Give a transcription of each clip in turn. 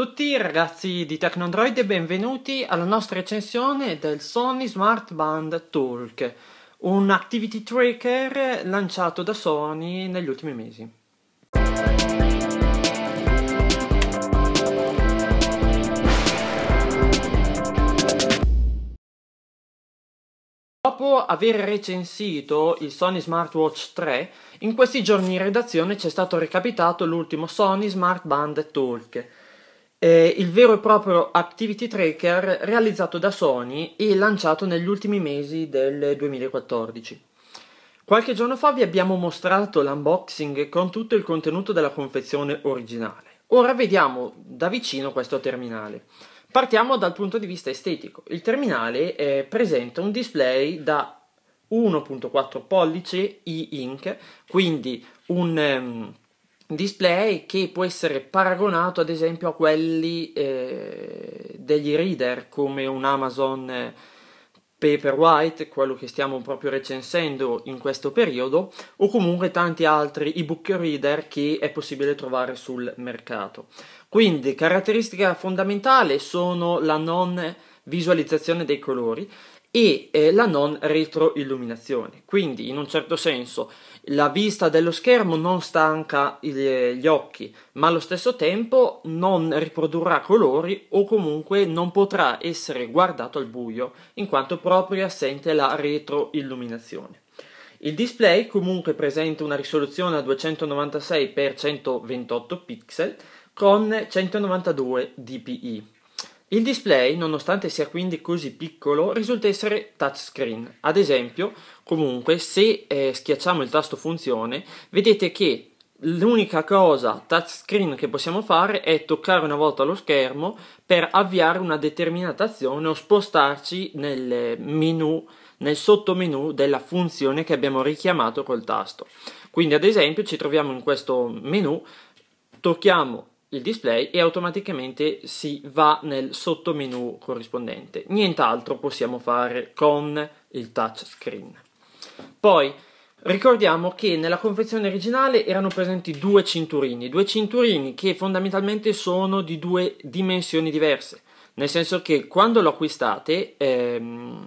tutti ragazzi di Tecnondroid e benvenuti alla nostra recensione del Sony Smart Band Talk, un activity tracker lanciato da Sony negli ultimi mesi. Dopo aver recensito il Sony Smartwatch 3, in questi giorni in redazione ci è stato recapitato l'ultimo Sony Smart Band Talk eh, il vero e proprio Activity Tracker realizzato da Sony e lanciato negli ultimi mesi del 2014. Qualche giorno fa vi abbiamo mostrato l'unboxing con tutto il contenuto della confezione originale. Ora vediamo da vicino questo terminale. Partiamo dal punto di vista estetico. Il terminale eh, presenta un display da 1.4 pollice e-ink, quindi un... Um, display che può essere paragonato ad esempio a quelli eh, degli reader come un Amazon eh, Paperwhite, quello che stiamo proprio recensendo in questo periodo, o comunque tanti altri ebook reader che è possibile trovare sul mercato. Quindi, caratteristica fondamentale sono la non visualizzazione dei colori, e eh, la non retroilluminazione. Quindi, in un certo senso, la vista dello schermo non stanca gli occhi, ma allo stesso tempo non riprodurrà colori o comunque non potrà essere guardato al buio, in quanto proprio assente la retroilluminazione. Il display comunque presenta una risoluzione a 296x128 pixel con 192 dpi il display, nonostante sia quindi così piccolo, risulta essere touchscreen. Ad esempio, comunque, se eh, schiacciamo il tasto funzione, vedete che l'unica cosa touchscreen che possiamo fare è toccare una volta lo schermo per avviare una determinata azione o spostarci nel menu nel sottomenu della funzione che abbiamo richiamato col tasto. Quindi ad esempio ci troviamo in questo menu, tocchiamo il display e automaticamente si va nel sottomenu corrispondente. Nient'altro possiamo fare con il touchscreen. Poi ricordiamo che nella confezione originale erano presenti due cinturini, due cinturini che fondamentalmente sono di due dimensioni diverse, nel senso che quando lo acquistate ehm,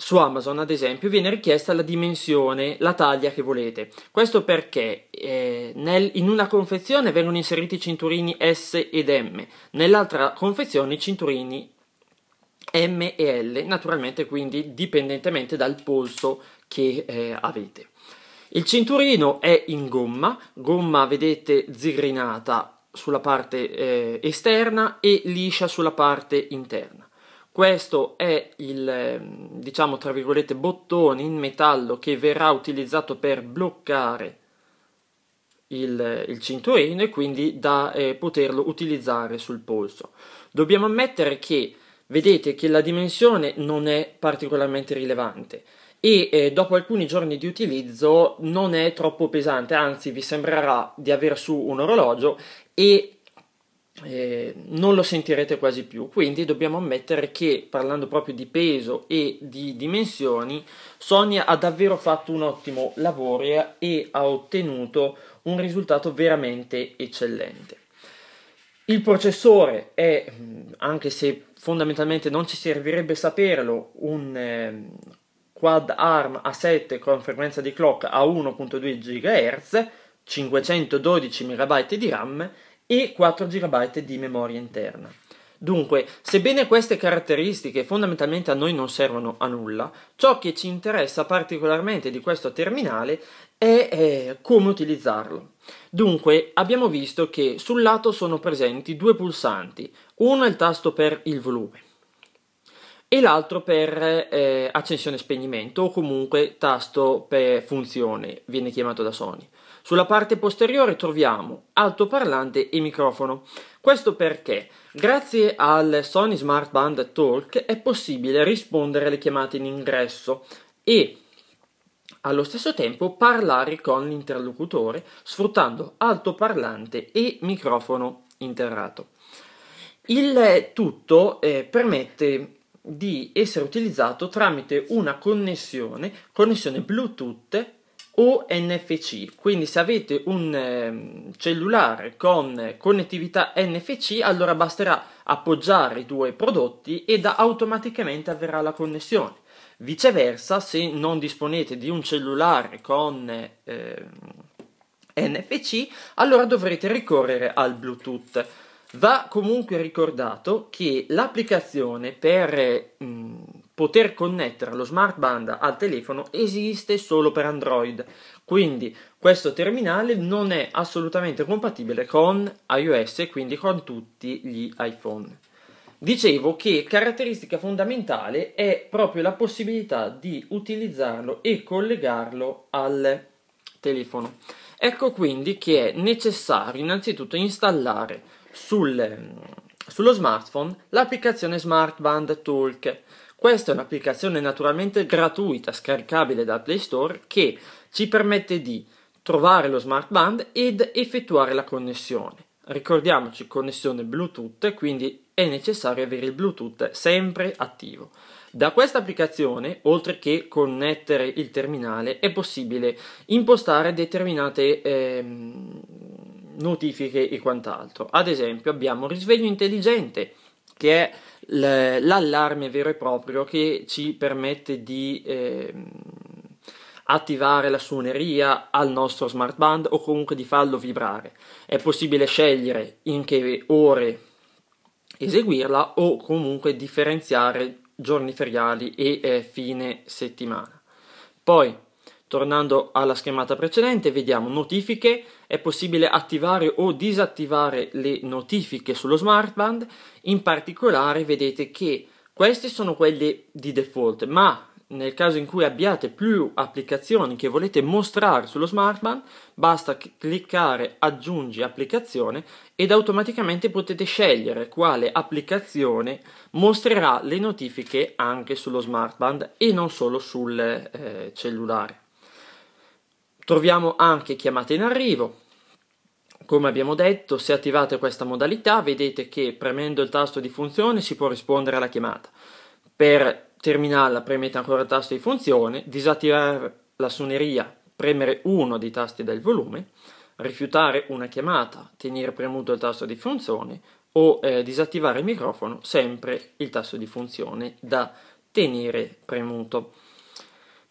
su Amazon, ad esempio, viene richiesta la dimensione, la taglia che volete. Questo perché eh, nel, in una confezione vengono inseriti i cinturini S ed M, nell'altra confezione i cinturini M e L, naturalmente quindi dipendentemente dal polso che eh, avete. Il cinturino è in gomma, gomma vedete zigrinata sulla parte eh, esterna e liscia sulla parte interna. Questo è il, ehm, diciamo, tra virgolette, bottone in metallo che verrà utilizzato per bloccare il, il cinturino e quindi da eh, poterlo utilizzare sul polso. Dobbiamo ammettere che, vedete, che la dimensione non è particolarmente rilevante e eh, dopo alcuni giorni di utilizzo non è troppo pesante, anzi vi sembrerà di avere su un orologio e eh, non lo sentirete quasi più, quindi dobbiamo ammettere che parlando proprio di peso e di dimensioni, Sony ha davvero fatto un ottimo lavoro e ha ottenuto un risultato veramente eccellente. Il processore è, mm, anche se fondamentalmente non ci servirebbe saperlo, un eh, quad ARM A7 con frequenza di clock a 1.2 GHz, 512 MB di RAM e 4 GB di memoria interna. Dunque, sebbene queste caratteristiche fondamentalmente a noi non servono a nulla, ciò che ci interessa particolarmente di questo terminale è eh, come utilizzarlo. Dunque, abbiamo visto che sul lato sono presenti due pulsanti, uno è il tasto per il volume e l'altro per eh, accensione e spegnimento o comunque tasto per funzione, viene chiamato da Sony. Sulla parte posteriore troviamo altoparlante e microfono. Questo perché grazie al Sony Smart Band Talk è possibile rispondere alle chiamate in ingresso e allo stesso tempo parlare con l'interlocutore sfruttando altoparlante e microfono interrato. Il tutto eh, permette di essere utilizzato tramite una connessione, connessione Bluetooth o NFC. Quindi se avete un ehm, cellulare con connettività NFC, allora basterà appoggiare i due prodotti ed automaticamente avverrà la connessione. Viceversa, se non disponete di un cellulare con eh, NFC, allora dovrete ricorrere al Bluetooth. Va comunque ricordato che l'applicazione per mh, mm, poter connettere lo smart band al telefono esiste solo per Android, quindi questo terminale non è assolutamente compatibile con iOS, quindi con tutti gli iPhone. Dicevo che caratteristica fondamentale è proprio la possibilità di utilizzarlo e collegarlo al telefono. Ecco quindi che è necessario innanzitutto installare sul sullo smartphone l'applicazione Smartband Talk. Questa è un'applicazione naturalmente gratuita, scaricabile dal Play Store, che ci permette di trovare lo smartband ed effettuare la connessione. Ricordiamoci connessione Bluetooth, quindi è necessario avere il Bluetooth sempre attivo. Da questa applicazione, oltre che connettere il terminale, è possibile impostare determinate ehm, notifiche e quant'altro. Ad esempio abbiamo risveglio intelligente che è l'allarme vero e proprio che ci permette di eh, attivare la suoneria al nostro smart band o comunque di farlo vibrare. È possibile scegliere in che ore eseguirla o comunque differenziare giorni feriali e eh, fine settimana. Poi, tornando alla schermata precedente, vediamo notifiche è possibile attivare o disattivare le notifiche sullo smartband, in particolare vedete che queste sono quelle di default, ma nel caso in cui abbiate più applicazioni che volete mostrare sullo smartband, basta cliccare aggiungi applicazione ed automaticamente potete scegliere quale applicazione mostrerà le notifiche anche sullo smartband e non solo sul eh, cellulare. Troviamo anche chiamate in arrivo, come abbiamo detto, se attivate questa modalità vedete che premendo il tasto di funzione si può rispondere alla chiamata. Per terminarla premete ancora il tasto di funzione, disattivare la suoneria, premere uno dei tasti del volume, rifiutare una chiamata, tenere premuto il tasto di funzione o eh, disattivare il microfono, sempre il tasto di funzione da tenere premuto.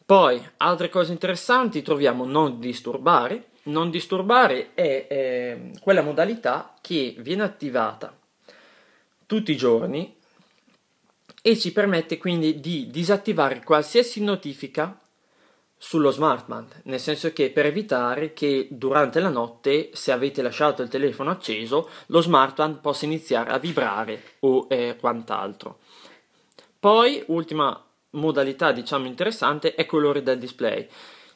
Poi, altre cose interessanti, troviamo non disturbare, non disturbare è eh, quella modalità che viene attivata tutti i giorni e ci permette quindi di disattivare qualsiasi notifica sullo smartphone, nel senso che per evitare che durante la notte, se avete lasciato il telefono acceso, lo smartphone possa iniziare a vibrare o eh, quant'altro. Poi, ultima modalità diciamo interessante è colore del display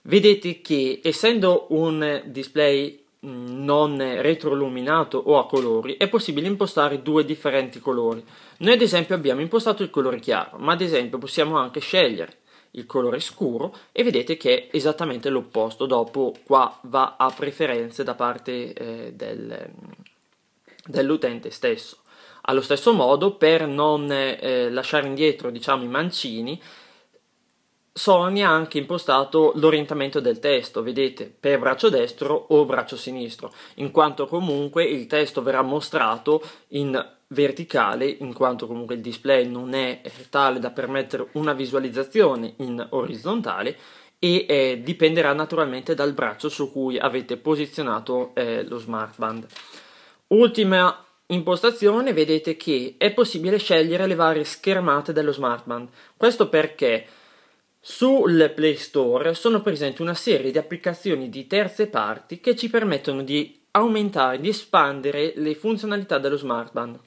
vedete che essendo un display mm, non retroluminato o a colori è possibile impostare due differenti colori noi ad esempio abbiamo impostato il colore chiaro ma ad esempio possiamo anche scegliere il colore scuro e vedete che è esattamente l'opposto dopo qua va a preferenze da parte eh, del, dell'utente stesso allo stesso modo per non eh, lasciare indietro diciamo i mancini Sony ha anche impostato l'orientamento del testo, vedete, per braccio destro o braccio sinistro, in quanto comunque il testo verrà mostrato in verticale, in quanto comunque il display non è tale da permettere una visualizzazione in orizzontale e eh, dipenderà naturalmente dal braccio su cui avete posizionato eh, lo smartband. Ultima impostazione, vedete che è possibile scegliere le varie schermate dello smartband. Questo perché sul Play Store sono presenti una serie di applicazioni di terze parti che ci permettono di aumentare, di espandere le funzionalità dello smartband.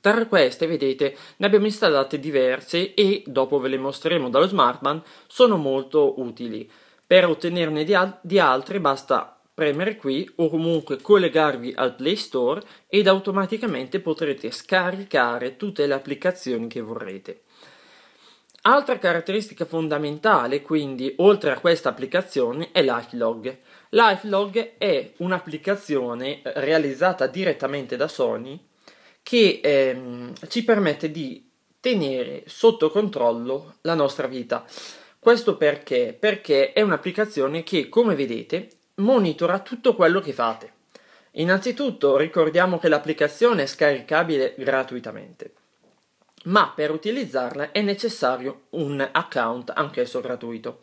Tra queste, vedete, ne abbiamo installate diverse e, dopo ve le mostreremo dallo smartband, sono molto utili. Per ottenerne di, al- di altre basta premere qui o comunque collegarvi al Play Store ed automaticamente potrete scaricare tutte le applicazioni che vorrete. Altra caratteristica fondamentale, quindi, oltre a questa applicazione, è Lifelog. Lifelog è un'applicazione realizzata direttamente da Sony che ehm, ci permette di tenere sotto controllo la nostra vita. Questo perché? Perché è un'applicazione che, come vedete, monitora tutto quello che fate. Innanzitutto ricordiamo che l'applicazione è scaricabile gratuitamente ma per utilizzarla è necessario un account anch'esso gratuito.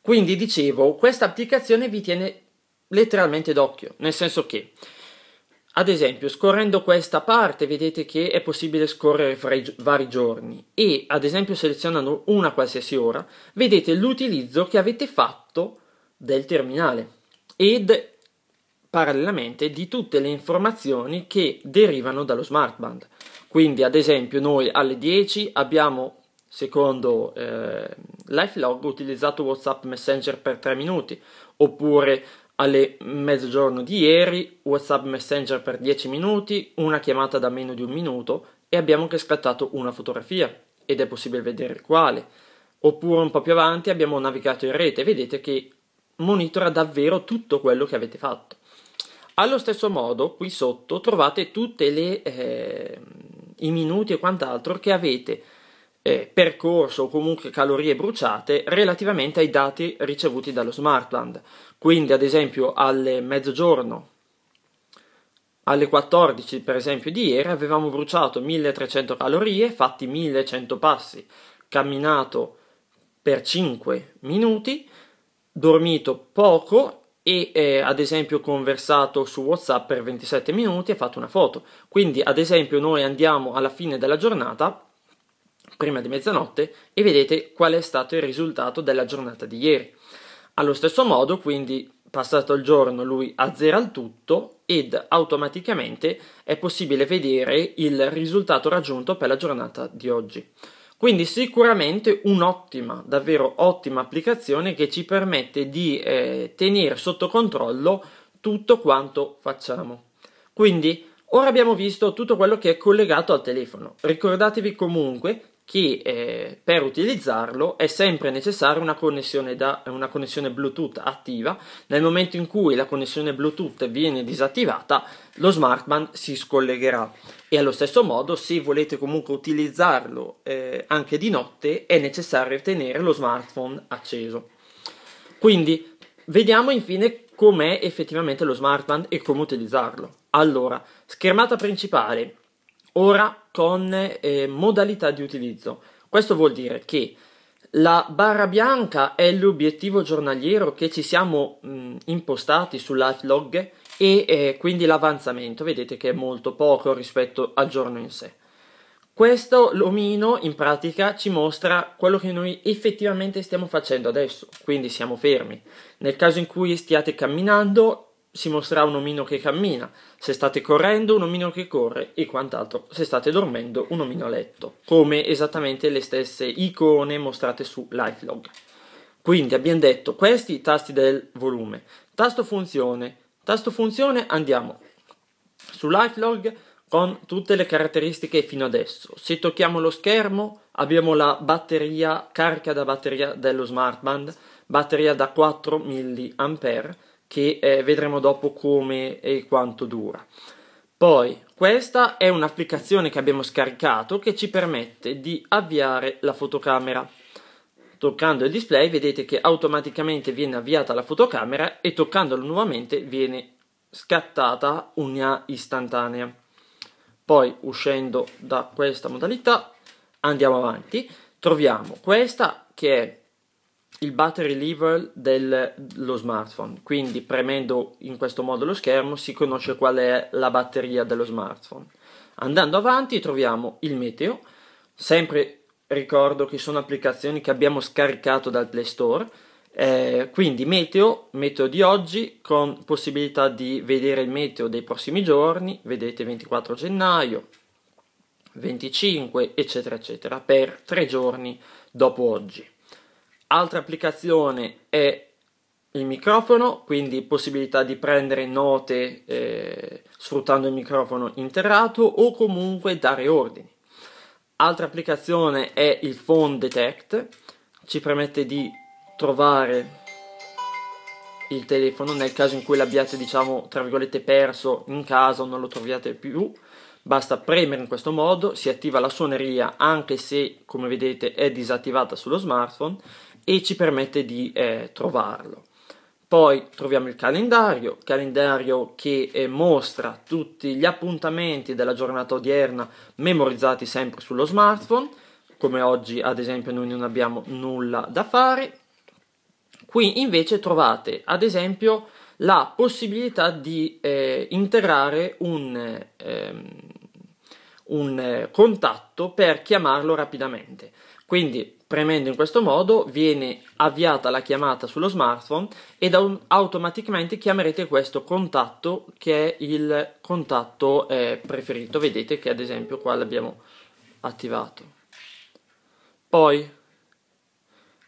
Quindi dicevo, questa applicazione vi tiene letteralmente d'occhio, nel senso che, ad esempio, scorrendo questa parte vedete che è possibile scorrere fra i vari giorni e, ad esempio, selezionando una qualsiasi ora, vedete l'utilizzo che avete fatto del terminale ed parallelamente di tutte le informazioni che derivano dallo smartband. Quindi, ad esempio, noi alle 10 abbiamo, secondo eh, LifeLog, utilizzato WhatsApp Messenger per 3 minuti, oppure alle mezzogiorno di ieri, WhatsApp Messenger per 10 minuti, una chiamata da meno di un minuto e abbiamo anche scattato una fotografia ed è possibile vedere quale. Oppure un po' più avanti abbiamo navigato in rete, vedete che monitora davvero tutto quello che avete fatto. Allo stesso modo, qui sotto trovate tutte le, eh, i minuti e quant'altro che avete eh, percorso o comunque calorie bruciate relativamente ai dati ricevuti dallo smartland. Quindi, ad esempio, alle mezzogiorno, alle 14 per esempio di ieri, avevamo bruciato 1300 calorie, fatti 1100 passi, camminato per 5 minuti, dormito poco e eh, ad esempio conversato su WhatsApp per 27 minuti e fatto una foto. Quindi ad esempio noi andiamo alla fine della giornata, prima di mezzanotte, e vedete qual è stato il risultato della giornata di ieri. Allo stesso modo, quindi passato il giorno lui azzera il tutto ed automaticamente è possibile vedere il risultato raggiunto per la giornata di oggi. Quindi sicuramente un'ottima, davvero ottima applicazione che ci permette di eh, tenere sotto controllo tutto quanto facciamo. Quindi ora abbiamo visto tutto quello che è collegato al telefono. Ricordatevi comunque che eh, per utilizzarlo è sempre necessaria una, una connessione, Bluetooth attiva. Nel momento in cui la connessione Bluetooth viene disattivata, lo smartband si scollegherà. E allo stesso modo, se volete comunque utilizzarlo eh, anche di notte, è necessario tenere lo smartphone acceso. Quindi, vediamo infine com'è effettivamente lo smartband e come utilizzarlo. Allora, schermata principale Ora con eh, modalità di utilizzo. Questo vuol dire che la barra bianca è l'obiettivo giornaliero che ci siamo mh, mm, impostati su Lifelog e eh, quindi l'avanzamento, vedete che è molto poco rispetto al giorno in sé. Questo l'omino in pratica ci mostra quello che noi effettivamente stiamo facendo adesso, quindi siamo fermi. Nel caso in cui stiate camminando, si mostrerà un omino che cammina, se state correndo un omino che corre e quant'altro, se state dormendo un omino a letto, come esattamente le stesse icone mostrate su Lifelog. Quindi abbiamo detto questi i tasti del volume, tasto funzione, tasto funzione andiamo su Lifelog con tutte le caratteristiche fino adesso. Se tocchiamo lo schermo abbiamo la batteria, carica da batteria dello smartband, batteria da 4 mAh, che eh, vedremo dopo come e quanto dura. Poi, questa è un'applicazione che abbiamo scaricato che ci permette di avviare la fotocamera. Toccando il display vedete che automaticamente viene avviata la fotocamera e toccandolo nuovamente viene scattata una istantanea. Poi uscendo da questa modalità andiamo avanti, troviamo questa che è il battery level dello smartphone. Quindi premendo in questo modo lo schermo si conosce qual è la batteria dello smartphone. Andando avanti troviamo il meteo, sempre ricordo che sono applicazioni che abbiamo scaricato dal Play Store. Eh, quindi meteo, meteo di oggi con possibilità di vedere il meteo dei prossimi giorni, vedete 24 gennaio, 25 eccetera eccetera per tre giorni dopo oggi. Altra applicazione è il microfono, quindi possibilità di prendere note eh, sfruttando il microfono interrato o comunque dare ordini. Altra applicazione è il Phone Detect, ci permette di trovare il telefono nel caso in cui l'abbiate, diciamo, tra virgolette perso in casa o non lo troviate più. Basta premere in questo modo, si attiva la suoneria anche se, come vedete, è disattivata sullo smartphone e ci permette di eh, trovarlo. Poi troviamo il calendario, calendario che eh, mostra tutti gli appuntamenti della giornata odierna memorizzati sempre sullo smartphone, come oggi ad esempio noi non abbiamo nulla da fare. Qui invece trovate ad esempio la possibilità di eh, integrare un, ehm, un eh, contatto per chiamarlo rapidamente. Quindi Premendo in questo modo viene avviata la chiamata sullo smartphone ed automaticamente chiamerete questo contatto che è il contatto eh, preferito. Vedete che ad esempio qua l'abbiamo attivato. Poi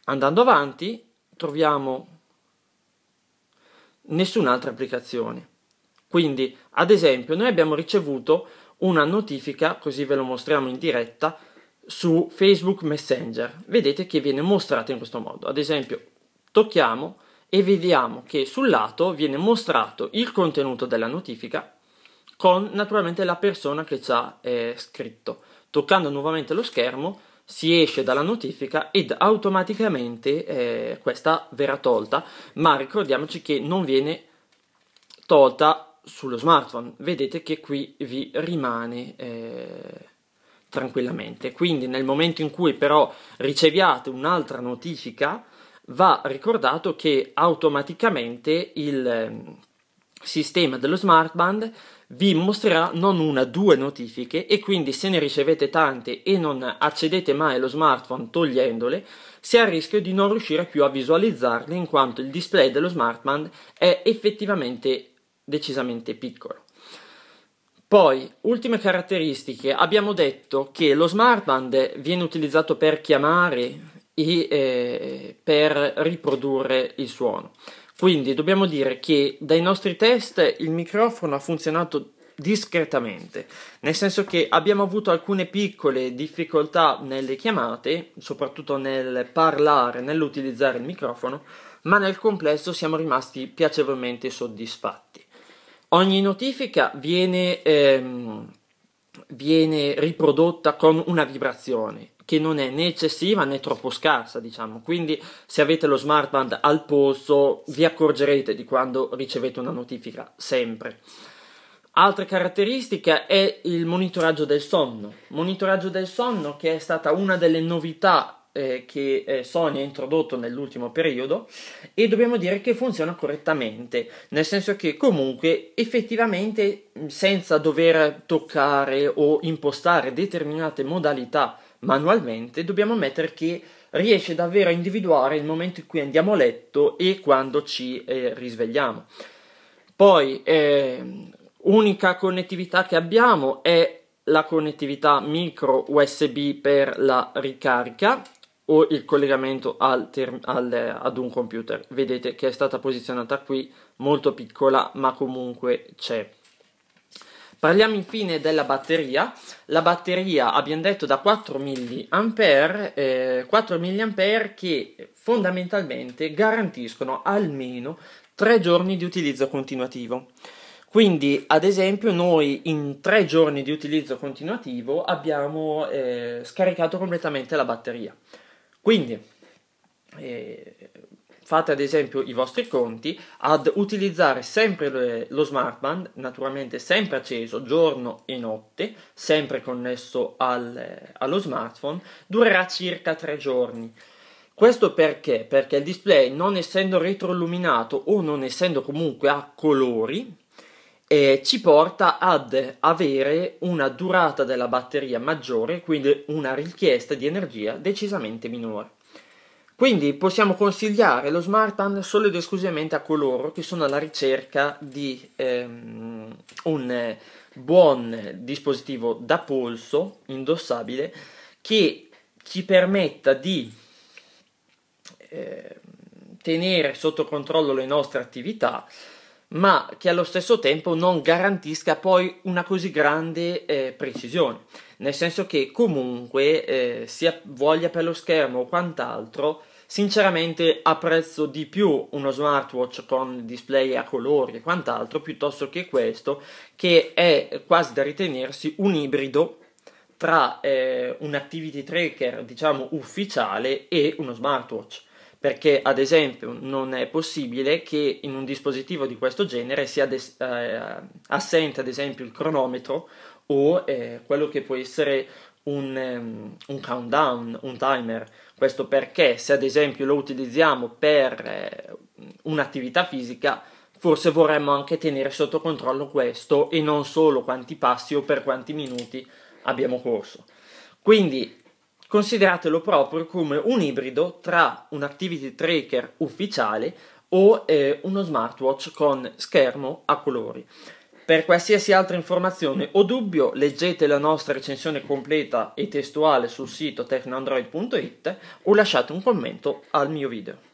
andando avanti troviamo nessun'altra applicazione. Quindi ad esempio noi abbiamo ricevuto una notifica, così ve lo mostriamo in diretta, su Facebook Messenger. Vedete che viene mostrata in questo modo. Ad esempio, tocchiamo e vediamo che sul lato viene mostrato il contenuto della notifica con naturalmente la persona che ci ha eh, scritto. Toccando nuovamente lo schermo si esce dalla notifica ed automaticamente eh, questa verrà tolta, ma ricordiamoci che non viene tolta sullo smartphone. Vedete che qui vi rimane eh, tranquillamente. Quindi nel momento in cui però riceviate un'altra notifica, va ricordato che automaticamente il ehm, sistema dello smartband vi mostrerà non una, due notifiche e quindi se ne ricevete tante e non accedete mai allo smartphone togliendole, si ha il rischio di non riuscire più a visualizzarle in quanto il display dello smartband è effettivamente decisamente piccolo. Poi, ultime caratteristiche, abbiamo detto che lo smartband viene utilizzato per chiamare e eh, per riprodurre il suono. Quindi dobbiamo dire che dai nostri test il microfono ha funzionato discretamente, nel senso che abbiamo avuto alcune piccole difficoltà nelle chiamate, soprattutto nel parlare, nell'utilizzare il microfono, ma nel complesso siamo rimasti piacevolmente soddisfatti. Ogni notifica viene, ehm, viene riprodotta con una vibrazione che non è né eccessiva né troppo scarsa, diciamo. Quindi, se avete lo smartband al polso, vi accorgerete di quando ricevete una notifica, sempre. Altra caratteristica è il monitoraggio del sonno. Monitoraggio del sonno che è stata una delle novità eh, che eh, Sony ha introdotto nell'ultimo periodo e dobbiamo dire che funziona correttamente, nel senso che comunque effettivamente senza dover toccare o impostare determinate modalità manualmente, dobbiamo ammettere che riesce davvero a individuare il momento in cui andiamo a letto e quando ci eh, risvegliamo. Poi, ehm, unica connettività che abbiamo è la connettività micro USB per la ricarica o il collegamento al ter- al, ad un computer. Vedete che è stata posizionata qui, molto piccola, ma comunque c'è. Parliamo infine della batteria. La batteria abbiamo detto da 4 mAh, eh, 4 mAh che fondamentalmente garantiscono almeno 3 giorni di utilizzo continuativo. Quindi, ad esempio, noi in 3 giorni di utilizzo continuativo abbiamo eh, scaricato completamente la batteria. Quindi eh, fate ad esempio i vostri conti ad utilizzare sempre le, lo smartband, naturalmente sempre acceso giorno e notte, sempre connesso al, allo smartphone, durerà circa 3 giorni. Questo perché? Perché il display non essendo retroilluminato o non essendo comunque a colori, eh, ci porta ad avere una durata della batteria maggiore, quindi una richiesta di energia decisamente minore. Quindi possiamo consigliare lo smart hand solo ed esclusivamente a coloro che sono alla ricerca di ehm, un buon dispositivo da polso indossabile che ci permetta di eh, tenere sotto controllo le nostre attività ma che allo stesso tempo non garantisca poi una così grande eh, precisione, nel senso che comunque eh, sia voglia per lo schermo o quant'altro, sinceramente apprezzo di più uno smartwatch con display a colori e quant'altro piuttosto che questo che è quasi da ritenersi un ibrido tra eh, un activity tracker diciamo ufficiale e uno smartwatch perché ad esempio non è possibile che in un dispositivo di questo genere sia des- eh, assente ad esempio il cronometro o eh, quello che può essere un, um, un, countdown, un timer. Questo perché se ad esempio lo utilizziamo per eh, un'attività fisica, forse vorremmo anche tenere sotto controllo questo e non solo quanti passi o per quanti minuti abbiamo corso. Quindi consideratelo proprio come un ibrido tra un activity tracker ufficiale o eh, uno smartwatch con schermo a colori. Per qualsiasi altra informazione o dubbio leggete la nostra recensione completa e testuale sul sito tecnoandroid.it o lasciate un commento al mio video.